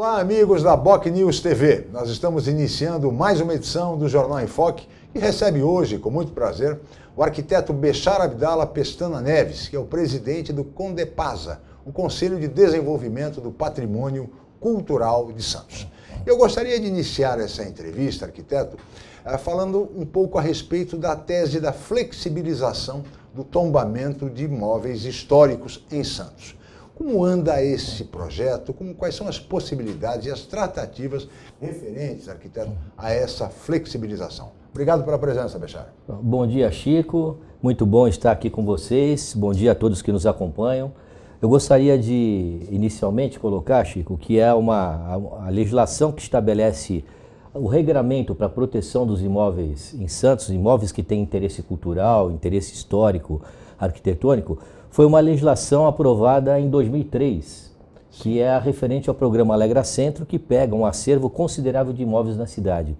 Olá, amigos da Boc News TV. Nós estamos iniciando mais uma edição do Jornal em Foque e recebe hoje, com muito prazer, o arquiteto Bechar Abdala Pestana Neves, que é o presidente do Condepasa, o Conselho de Desenvolvimento do Patrimônio Cultural de Santos. Eu gostaria de iniciar essa entrevista, arquiteto, eh, falando um pouco a respeito da tese da flexibilização do tombamento de imóveis históricos em Santos. Como anda esse projeto? Como, quais são as possibilidades e as tratativas referentes, arquiteto, a essa flexibilização? Obrigado pela presença, Bechara. Bom dia, Chico. Muito bom estar aqui com vocês. Bom dia a todos que nos acompanham. Eu gostaria de inicialmente colocar, Chico, que é uma a legislação que estabelece o regramento para a proteção dos imóveis em Santos, imóveis que têm interesse cultural, interesse histórico, arquitetônico, foi uma legislação aprovada em 2003, que é a referente ao programa Alegra Centro, que pega um acervo considerável de imóveis na cidade.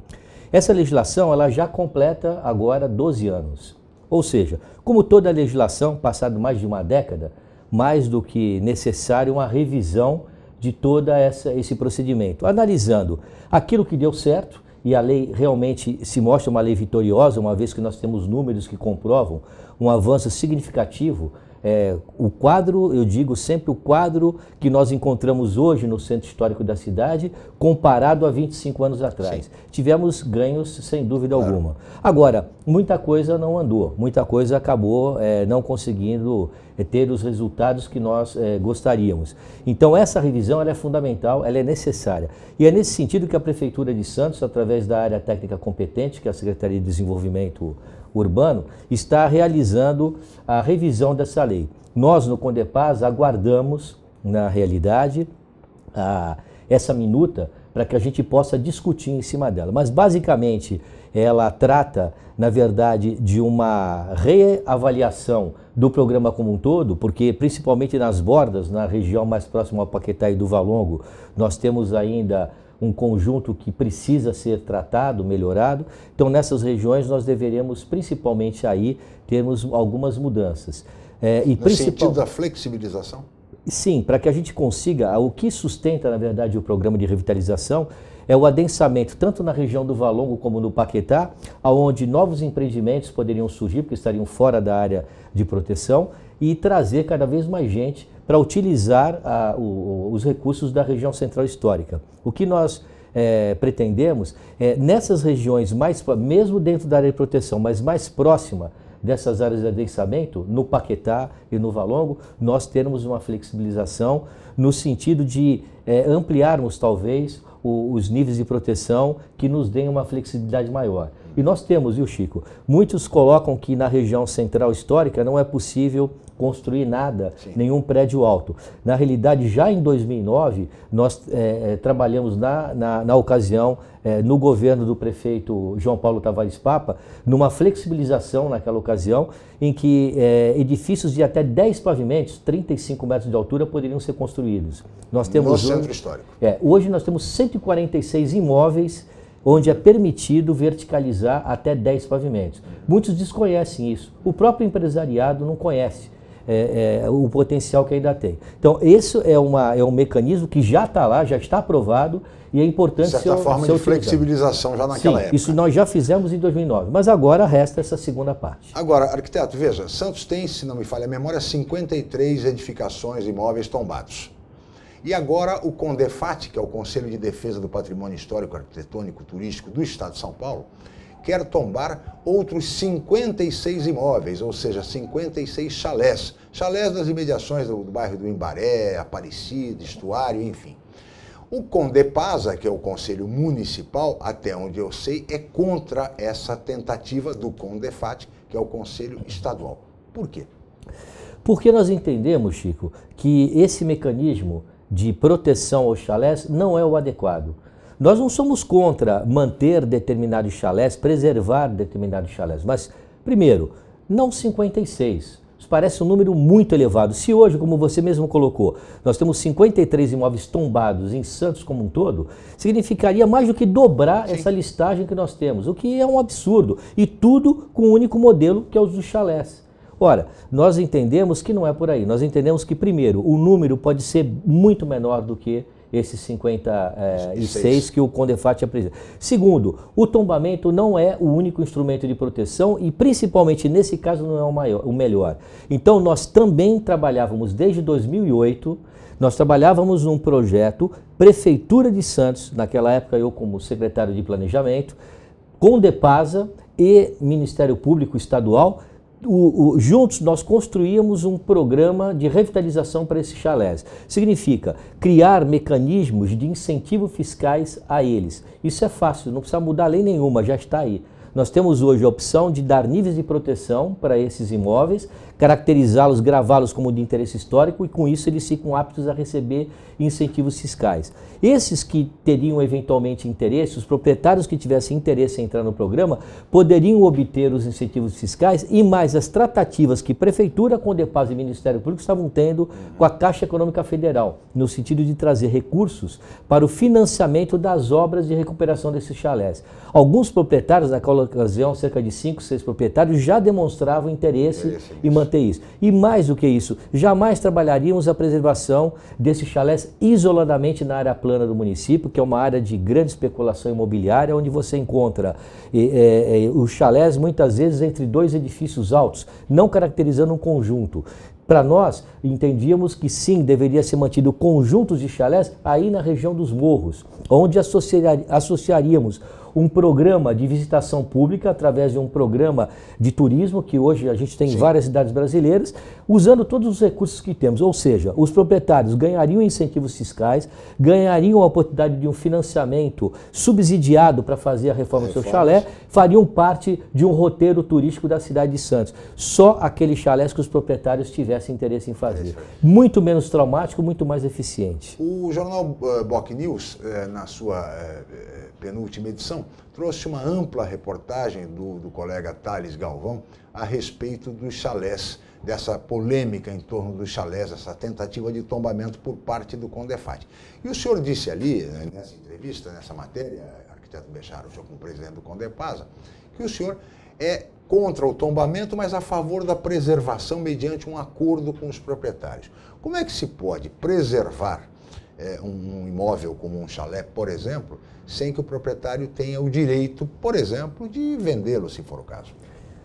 Essa legislação ela já completa agora 12 anos. Ou seja, como toda legislação, passado mais de uma década, mais do que necessário uma revisão de todo esse procedimento, analisando aquilo que deu certo, e a lei realmente se mostra uma lei vitoriosa, uma vez que nós temos números que comprovam um avanço significativo é, o quadro, eu digo sempre, o quadro que nós encontramos hoje no centro histórico da cidade, comparado a 25 anos atrás. Sim. Tivemos ganhos, sem dúvida claro. alguma. Agora, muita coisa não andou, muita coisa acabou é, não conseguindo é, ter os resultados que nós é, gostaríamos. Então, essa revisão é fundamental, ela é necessária. E é nesse sentido que a Prefeitura de Santos, através da área técnica competente, que é a Secretaria de Desenvolvimento urbano, está realizando a revisão dessa lei. Nós, no Condepaz, aguardamos, na realidade, a, essa minuta para que a gente possa discutir em cima dela. Mas, basicamente, ela trata, na verdade, de uma reavaliação do programa como um todo, porque principalmente nas bordas, na região mais próxima ao Paquetá e do Valongo, nós temos ainda um conjunto que precisa ser tratado, melhorado. Então, nessas regiões, nós deveremos, principalmente aí, termos algumas mudanças. É, e no principal... sentido da flexibilização? Sim, para que a gente consiga, o que sustenta, na verdade, o programa de revitalização é o adensamento tanto na região do Valongo como no Paquetá, aonde novos empreendimentos poderiam surgir, porque estariam fora da área de proteção, e trazer cada vez mais gente para utilizar a, o, os recursos da região central histórica. O que nós é, pretendemos é, nessas regiões, mais, mesmo dentro da área de proteção, mas mais próxima dessas áreas de adensamento, no Paquetá e no Valongo, nós termos uma flexibilização no sentido de é, ampliarmos, talvez, o, os níveis de proteção que nos deem uma flexibilidade maior. E nós temos, viu, Chico? Muitos colocam que na região central histórica não é possível construir nada, Sim. nenhum prédio alto. Na realidade, já em 2009, nós é, trabalhamos na, na, na ocasião, é, no governo do prefeito João Paulo Tavares Papa, numa flexibilização naquela ocasião, em que é, edifícios de até 10 pavimentos, 35 metros de altura, poderiam ser construídos. Nós temos no centro hoje, histórico. É, hoje nós temos 146 imóveis onde é permitido verticalizar até 10 pavimentos. Muitos desconhecem isso. O próprio empresariado não conhece é, é, o potencial que ainda tem. Então, isso é, uma, é um mecanismo que já está lá, já está aprovado e é importante certa ser certa forma ser de utilizado. flexibilização já naquela Sim, época. Isso nós já fizemos em 2009, mas agora resta essa segunda parte. Agora, arquiteto, veja, Santos tem, se não me falha a memória, 53 edificações imóveis tombados. E agora o CONDEFAT, que é o Conselho de Defesa do Patrimônio Histórico, Arquitetônico, Turístico do Estado de São Paulo, quer tombar outros 56 imóveis, ou seja, 56 chalés. Chalés das imediações do, do bairro do Imbaré, Aparecida, Estuário, enfim. O Condepasa, que é o Conselho Municipal, até onde eu sei, é contra essa tentativa do Condefat, que é o Conselho Estadual. Por quê? Porque nós entendemos, Chico, que esse mecanismo de proteção aos chalés não é o adequado. Nós não somos contra manter determinados chalés, preservar determinados chalés, mas, primeiro, não 56. Isso parece um número muito elevado. Se hoje, como você mesmo colocou, nós temos 53 imóveis tombados em Santos como um todo, significaria mais do que dobrar Sim. essa listagem que nós temos, o que é um absurdo. E tudo com um único modelo, que é o dos chalés. Ora, nós entendemos que não é por aí. Nós entendemos que, primeiro, o número pode ser muito menor do que esses 56 é, eh, que o Condefat apresenta. Segundo, o tombamento não é o único instrumento de proteção e, principalmente nesse caso, não é o, maior, o melhor. Então, nós também trabalhávamos desde 2008, nós trabalhávamos num projeto Prefeitura de Santos, naquela época eu como secretário de Planejamento, com Depasa e Ministério Público Estadual, o, o, juntos nós construímos um programa de revitalização para esses chalés. Significa criar mecanismos de incentivo fiscais a eles. Isso é fácil, não precisa mudar lei nenhuma, já está aí. Nós temos hoje a opção de dar níveis de proteção para esses imóveis caracterizá-los, gravá-los como de interesse histórico e com isso eles ficam aptos a receber incentivos fiscais. Esses que teriam eventualmente interesse, os proprietários que tivessem interesse em entrar no programa, poderiam obter os incentivos fiscais e mais as tratativas que Prefeitura, Condepaz e Ministério Público estavam tendo com a Caixa Econômica Federal, no sentido de trazer recursos para o financiamento das obras de recuperação desses chalés. Alguns proprietários, naquela ocasião, cerca de 5, 6 proprietários, já demonstravam interesse, interesse em manter manter isso. E mais do que isso, jamais trabalharíamos a preservação desses chalés isoladamente na área plana do município, que é uma área de grande especulação imobiliária, onde você encontra é, é, os chalés muitas vezes entre dois edifícios altos, não caracterizando um conjunto. Para nós, entendíamos que sim, deveria ser mantido conjuntos de chalés aí na região dos morros, onde associaríamos um programa de visitação pública através de um programa de turismo que hoje a gente tem Sim. em várias cidades brasileiras, usando todos os recursos que temos. Ou seja, os proprietários ganhariam incentivos fiscais, ganhariam a oportunidade de um financiamento subsidiado para fazer a reforma do seu chalé, fariam parte de um roteiro turístico da cidade de Santos. Só aqueles chalés que os proprietários tivessem interesse em fazer. É muito menos traumático, muito mais eficiente. O jornal uh, eh, Boc News, eh, na sua eh, penúltima edição, então, trouxe uma ampla reportagem do, do colega Thales Galvão a respeito dos chalés, dessa polêmica em torno dos chalés, essa tentativa de tombamento por parte do Condefat. E o senhor disse ali, né, nessa entrevista, nessa matéria, arquiteto Bechara, o senhor o presidente do Condepasa, que o senhor é contra o tombamento, mas a favor da preservação mediante um acordo com os proprietários. Como é que se pode preservar é, um, imóvel como um chalé, por exemplo, sem que o proprietário tenha o direito, por exemplo, de vendê-lo, se for o caso.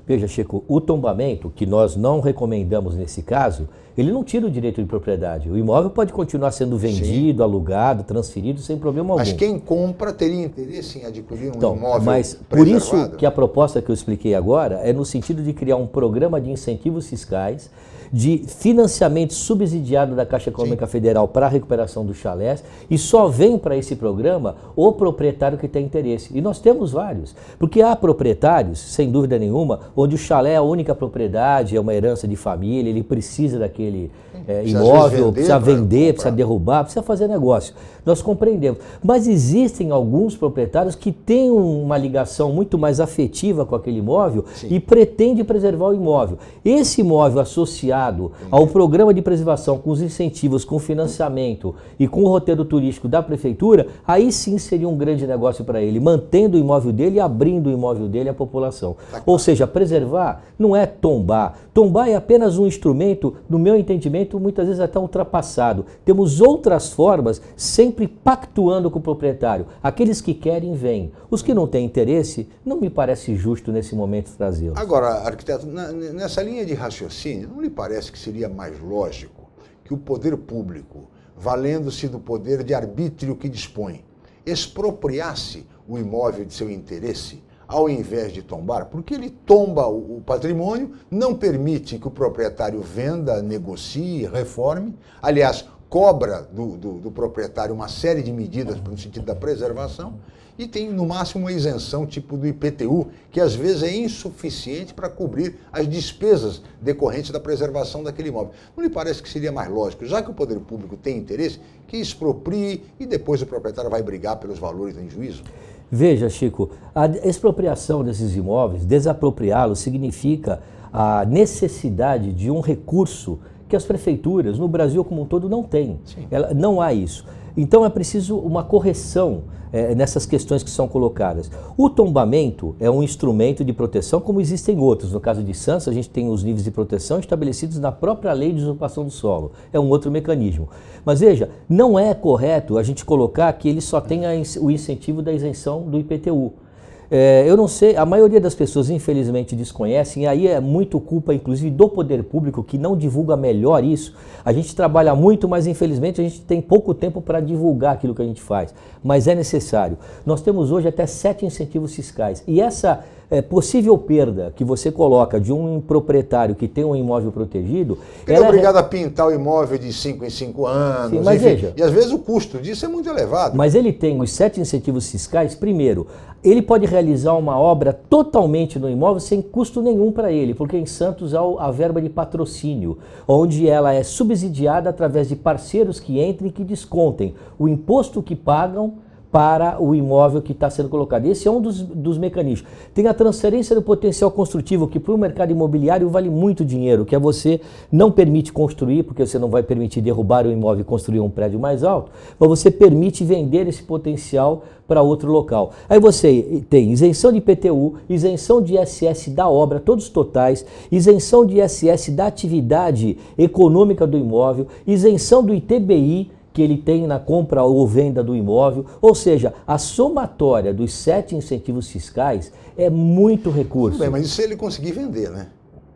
Veja, Chico, o tombamento, que nós não recomendamos nesse caso, ele não tira o direito de propriedade. O imóvel pode continuar sendo vendido, Sim. alugado, transferido sem problema algum. Mas quem compra teria interesse em adquirir um então, imóvel mas Por isso que a proposta que eu expliquei agora é no sentido de criar um programa de incentivos fiscais de financiamento subsidiado da Caixa Econômica Sim. Federal para a recuperação dos chalés e só vem para esse programa o proprietário que tem interesse. E nós temos vários, porque há proprietários, sem dúvida nenhuma, onde o chalé é a única propriedade, é uma herança de família, ele precisa daquele é, imóvel, vender, precisa vender, precisa derrubar, precisa fazer negócio. Nós compreendemos. Mas existem alguns proprietários que têm uma ligação muito mais afetiva com aquele imóvel Sim. e pretende preservar o imóvel. Esse imóvel associado ao programa de preservação com os incentivos, com o financiamento e com o roteiro turístico da prefeitura, aí sim seria um grande negócio para ele, mantendo o imóvel dele e abrindo o imóvel dele à população. Tá Ou seja, preservar não é tombar. Tombar é apenas um instrumento, no meu entendimento, muitas vezes até ultrapassado. Temos outras formas, sempre pactuando com o proprietário. Aqueles que querem, vêm. Os que não têm interesse, não me parece justo nesse momento trazê-los. Agora, arquiteto, nessa linha de raciocínio, não lhe parece parece que seria mais lógico que o poder público, valendo-se do poder de arbítrio que dispõe, expropriasse o imóvel de seu interesse ao invés de tombar, porque ele tomba o patrimônio, não permite que o proprietário venda, negocie, reforme. Aliás, cobra do, do, do proprietário uma série de medidas no sentido da preservação e tem no máximo uma isenção tipo do IPTU, que às vezes é insuficiente para cobrir as despesas decorrentes da preservação daquele imóvel. Não lhe parece que seria mais lógico, já que o poder público tem interesse, que exproprie e depois o proprietário vai brigar pelos valores em juízo? Veja, Chico, a expropriação desses imóveis, desapropriá-los, significa a necessidade de um recurso que as prefeituras no Brasil como um todo não têm. Ela, não há isso. Então é preciso uma correção é, nessas questões que são colocadas. O tombamento é um instrumento de proteção, como existem outros. No caso de Santos, a gente tem os níveis de proteção estabelecidos na própria lei de usurpação do solo. É um outro mecanismo. Mas veja, não é correto a gente colocar que ele só tenha o incentivo da isenção do IPTU. É, eu não sei, a maioria das pessoas infelizmente desconhecem, e aí é muito culpa inclusive do poder público que não divulga melhor isso. A gente trabalha muito, mas infelizmente a gente tem pouco tempo para divulgar aquilo que a gente faz, mas é necessário. Nós temos hoje até sete incentivos fiscais, e essa é, possível perda que você coloca de um proprietário que tem um imóvel protegido. Ele é obrigado é... a pintar o imóvel de 5 em 5 anos. Sim, mas enfim. veja. E às vezes o custo disso é muito elevado. Mas ele tem os sete incentivos fiscais. Primeiro, ele pode realizar uma obra totalmente no imóvel sem custo nenhum para ele, porque em Santos há a verba de patrocínio, onde ela é subsidiada através de parceiros que entrem e que descontem o imposto que pagam para o imóvel que está sendo colocado. Esse é um dos, dos mecanismos. Tem a transferência do potencial construtivo, que para o mercado imobiliário vale muito dinheiro, que é você não permite construir, porque você não vai permitir derrubar o imóvel e construir um prédio mais alto, mas você permite vender esse potencial para outro local. Aí você tem isenção de IPTU, isenção de ISS da obra, todos totais, isenção de ISS da atividade econômica do imóvel, isenção do ITBI, que ele tem na compra ou venda do imóvel. Ou seja, a somatória dos sete incentivos fiscais é muito recurso. Bem, mas isso se ele conseguir vender, né?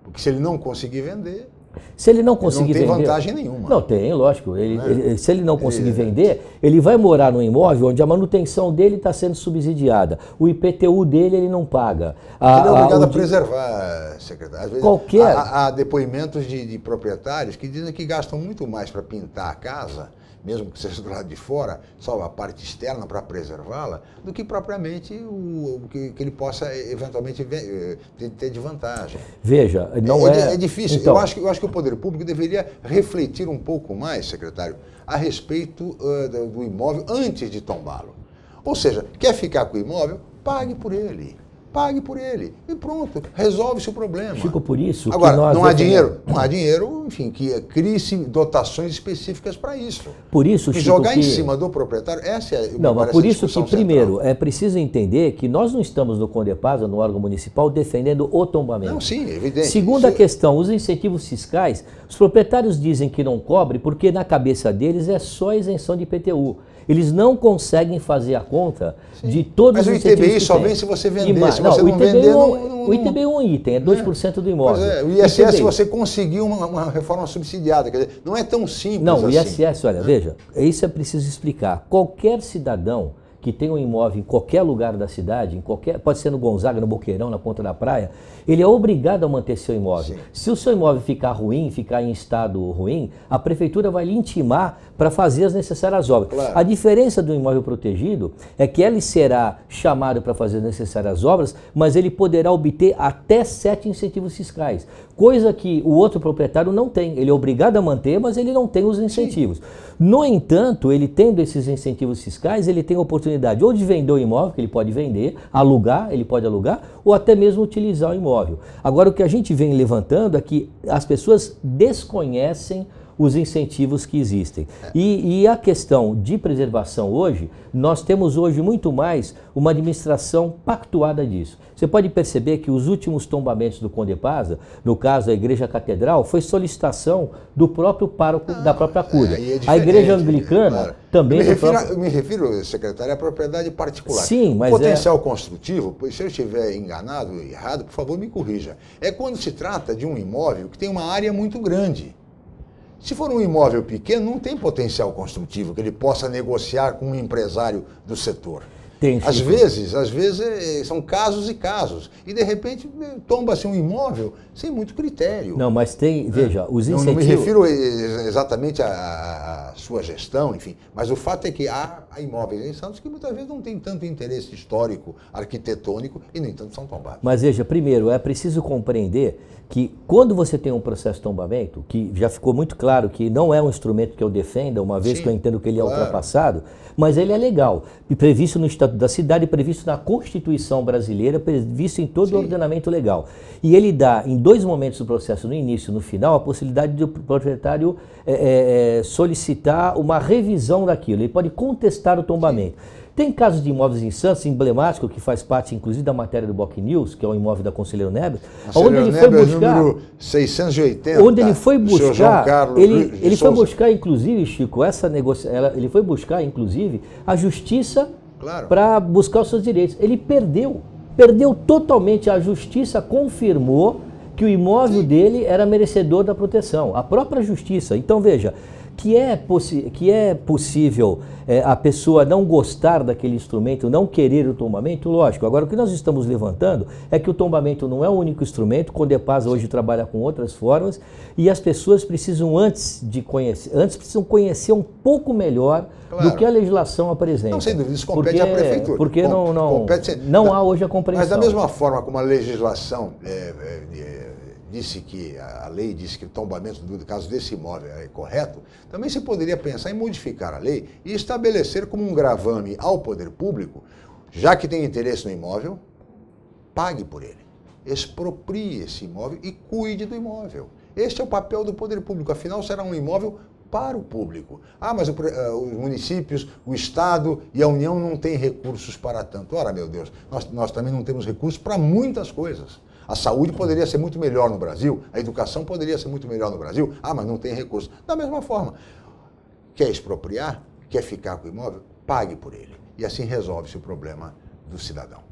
Porque se ele não conseguir vender. Se ele não conseguir vender. Não tem vender, vantagem nenhuma. Não tem, lógico. Ele, né? ele, se ele não conseguir é. vender, ele vai morar num imóvel onde a manutenção dele está sendo subsidiada. O IPTU dele ele não paga. A, ele é obrigado a, a preservar, secretário. Às vezes, qualquer. Há, há depoimentos de, de proprietários que dizem que gastam muito mais para pintar a casa mesmo que seja do lado de fora, só a parte externa para preservá-la, do que propriamente o, o que, que, ele possa eh, eventualmente ver, eh, ter de vantagem. Veja, não é. É, é, é difícil. Então... Eu, acho que, eu acho que o poder público deveria refletir um pouco mais, secretário, a respeito uh, do imóvel antes de tombá-lo. Ou seja, quer ficar com o imóvel? Pague por ele pague por ele. E pronto, resolve-se o problema. Fico por isso. Agora, não há dinheiro. Não há dinheiro, enfim, que crie-se dotações específicas para isso. Por isso, e Chico, jogar que... em cima do proprietário, essa é Não, mas por isso que, central. primeiro, é preciso entender que nós não estamos no Condepasa, no órgão municipal, defendendo o tombamento. Não, sim, evidente. Segunda questão, os incentivos fiscais, os proprietários dizem que não cobre porque na cabeça deles é só isenção de IPTU. Eles não conseguem fazer a conta Sim. de todos Mas os Mas o ITBI só vem se você vender. Se você é não, não o ITBI vender, não, não, o ITBI é um item, é 2% é. do imóvel. É, o ISS ITBI. você conseguiu uma, uma, reforma subsidiada. Quer dizer, não é tão simples Não, assim. o ISS, olha, é. veja, isso é preciso explicar. Qualquer cidadão que tem um imóvel em qualquer lugar da cidade, em qualquer, pode ser no Gonzaga, no Boqueirão, na Ponta da Praia, ele é obrigado a manter seu imóvel. Sim. Se o seu imóvel ficar ruim, ficar em estado ruim, a prefeitura vai lhe intimar para fazer as necessárias obras. Claro. A diferença do imóvel protegido é que ele será chamado para fazer as necessárias obras, mas ele poderá obter até sete incentivos fiscais coisa que o outro proprietário não tem. Ele é obrigado a manter, mas ele não tem os incentivos. Sim. No entanto, ele tendo esses incentivos fiscais, ele tem a oportunidade ou de vender o imóvel, que ele pode vender, alugar, ele pode alugar, ou até mesmo utilizar o imóvel. Agora, o que a gente vem levantando é que as pessoas desconhecem os incentivos que existem. É. E, e a questão de preservação hoje, nós temos hoje muito mais uma administração pactuada disso. Você pode perceber que os últimos tombamentos do Conde no caso a Igreja Catedral, foi solicitação do próprio pároco ah, da própria cúria. É, é a Igreja Anglicana claro. também... Eu me, refiro, próprio... me refiro, secretário, à propriedade particular. Sim, mas o é. Potencial é... construtivo, se eu estiver enganado, errado, por favor me corrija. É quando se trata de um imóvel que tem uma área muito grande se for um imóvel pequeno, não tem potencial construtivo que ele possa negociar com um empresário do setor. Tem, às vezes, às vezes é, é, são casos e casos. E de repente tomba-se um imóvel sem muito critério. Não, mas tem, né? veja, os incentivos. Não, não me refiro exatamente à sua gestão, enfim, mas o fato é que há imóveis em Santos que muitas vezes não têm tanto interesse histórico, arquitetônico e nem tanto são tombados. Mas veja, primeiro, é preciso compreender que quando você tem um processo de tombamento, que já ficou muito claro que não é um instrumento que eu defenda, uma vez Sim, que eu entendo que ele é claro. ultrapassado, mas ele é legal e previsto no estado. Estatuto da Cidade, previsto na Constituição Brasileira, previsto em todo Sim. o ordenamento legal. E ele dá, em dois momentos do processo, no início e no final, a possibilidade do proprietário é, é, é solicitar uma revisão daquilo. Ele pode contestar o tombamento. Sim. Tem casos de imóveis em Santos, emblemático, que faz parte, inclusive, da matéria do Boc News, que é o imóvel da Conselheiro Neves, é onde ele foi buscar. número 680, onde ele foi buscar. Carlos, ele, ele foi buscar, inclusive, Chico, essa negociação. Ele foi buscar, inclusive, a justiça claro. para buscar os seus direitos. Ele perdeu. Perdeu totalmente. A justiça confirmou que o imóvel Sim. dele era merecedor da proteção. A própria justiça. Então, veja, que é, que é possível é, a pessoa não gostar daquele instrumento, não querer o tombamento, lógico. Agora, o que nós estamos levantando é que o tombamento não é o único instrumento, Condepaz hoje trabalha com outras formas, e as pessoas precisam, antes de conhecer, antes precisam conhecer um pouco melhor claro. do que a legislação apresenta. Não, sem dúvida, isso compete porque, à prefeitura. Porque Com, não, não, compete, não há hoje a compreensão. Mas da mesma forma como a legislação é, é, disse que a lei disse que o tombamento do caso desse imóvel é correto, também se poderia pensar em modificar a lei e estabelecer como um gravame ao poder público, já que tem interesse no imóvel, pague por ele, exproprie esse imóvel e cuide do imóvel. Este é o papel do poder público, afinal será um imóvel para o público. Ah, mas eh, os municípios, o Estado e a União não têm recursos para tanto. Ora, meu Deus, nós, nós também não temos recursos para muitas coisas. A saúde poderia ser muito melhor no Brasil, a educação poderia ser muito melhor no Brasil. Ah, mas não tem recurso. Da mesma forma, quer expropriar, quer ficar com o imóvel, pague por ele. E assim resolve-se o problema do cidadão.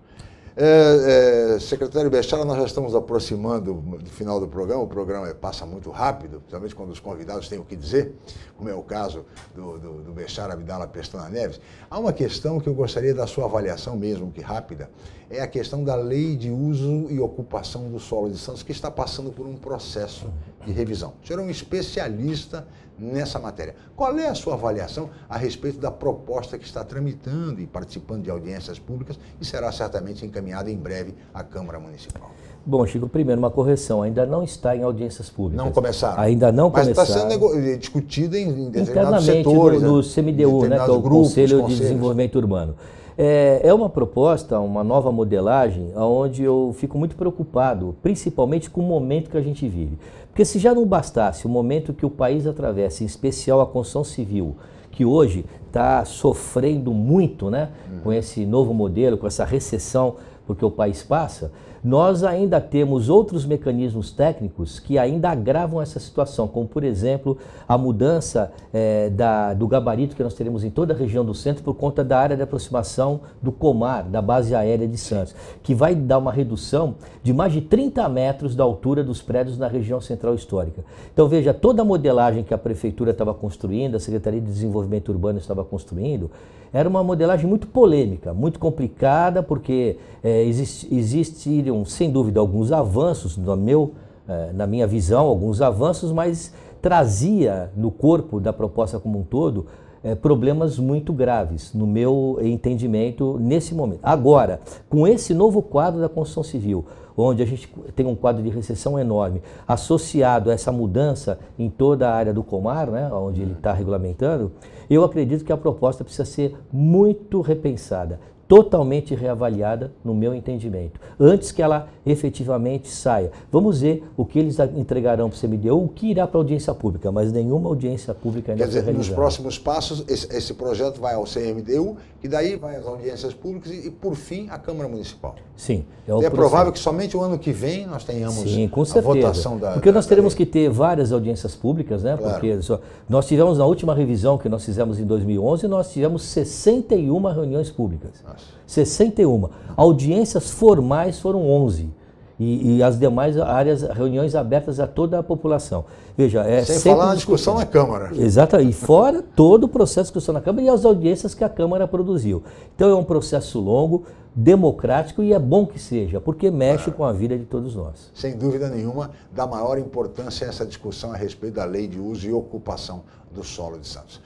É, é, secretário Bechara, nós já estamos aproximando do final do programa. O programa é, passa muito rápido, principalmente quando os convidados têm o que dizer, como é o caso do, do, do Bechara Abdala Pestana Neves. Há uma questão que eu gostaria da sua avaliação, mesmo que rápida, é a questão da lei de uso e ocupação do solo de Santos, que está passando por um processo de revisão. O senhor é um especialista nessa matéria. Qual é a sua avaliação a respeito da proposta que está tramitando e participando de audiências públicas e será certamente encaminhada em breve à Câmara Municipal? Bom, Chico, primeiro uma correção, ainda não está em audiências públicas. Não começaram. Ainda não tá começaram. Mas está eh, sendo discutida em determinados Internamente setores. no, no CMDU, né, né? que é o grupos, Conselho de Desenvolvimento Urbano. É, é, uma proposta, uma nova modelagem, onde eu fico muito preocupado, principalmente com o momento que a gente vive. Porque se já não bastasse o momento que o país atravessa, em especial a construção civil, que hoje está sofrendo muito né, hum. com esse novo modelo, com essa recessão porque o país passa, nós ainda temos outros mecanismos técnicos que ainda agravam essa situação, como por exemplo a mudança é, da, do gabarito que nós teremos em toda a região do centro por conta da área de aproximação do Comar, da base aérea de Santos, que vai dar uma redução de mais de 30 metros da altura dos prédios na região central histórica. Então veja, toda a modelagem que a prefeitura estava construindo, a Secretaria de Desenvolvimento Urbano estava construindo, era uma modelagem muito polêmica, muito complicada, porque é, exist, existiram, sem dúvida, alguns avanços, no meu, é, na minha visão, alguns avanços, mas trazia no corpo da proposta como um todo é, problemas muito graves, no meu entendimento, nesse momento. Agora, com esse novo quadro da construção civil, onde a gente tem um quadro de recessão enorme, associado a essa mudança em toda a área do Comar, né, onde ele está é. regulamentando, eu acredito que a proposta precisa ser muito repensada totalmente reavaliada, no meu entendimento, antes que ela efetivamente saia. Vamos ver o que eles entregarão para o CMDU, o que irá para a audiência pública, mas nenhuma audiência pública ainda Quer dizer, realizada. nos próximos passos, esse, esse, projeto vai ao CMDU, e daí vai às audiências públicas e, e por fim, à Câmara Municipal. Sim. É, é provável que somente o ano que vem nós tenhamos Sim, com certeza. a votação da. Porque nós teremos da... que ter várias audiências públicas, né? Claro. Porque só, nós tivemos, na última revisão que nós fizemos em 2011, nós tivemos 61 reuniões públicas. Ah. 61. Audiências formais foram 11. E, e, as demais áreas, reuniões abertas a toda a população. Veja, é Sem falar na discussão na Câmara. Exatamente. E fora todo o processo de discussão na Câmara e as audiências que a Câmara produziu. Então é um processo longo, democrático e é bom que seja, porque mexe com a vida de todos nós. Sem dúvida nenhuma, dá maior importância a essa discussão a respeito da lei de uso e ocupação do solo de Santos.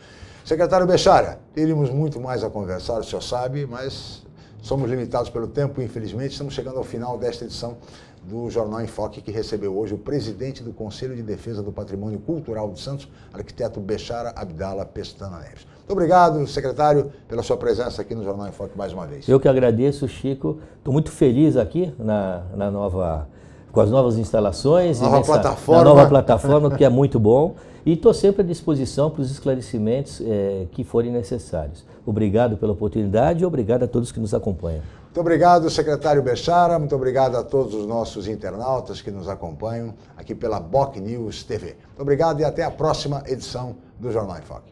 Secretário Bechara, teríamos muito mais a conversar, o senhor sabe, mas somos limitados pelo tempo, infelizmente. Estamos chegando ao final desta edição do Jornal Enfoque, que recebeu hoje o presidente do Conselho de Defesa do Patrimônio Cultural de Santos, arquiteto Bechara Abdala Pestana Neves. Muito obrigado, secretário, pela sua presença aqui no Jornal Enfoque mais uma vez. Eu que agradeço, Chico. Estou muito feliz aqui na, na nova com as novas instalações nova e nessa, plataforma. nova plataforma, que é muito bom. E estou sempre à disposição para os esclarecimentos é, que forem necessários. Obrigado pela oportunidade e obrigado a todos que nos acompanham. Muito obrigado, secretário Bechara. Muito obrigado a todos os nossos internautas que nos acompanham aqui pela Boc News TV. Muito obrigado e até a próxima edição do Jornal em Foco.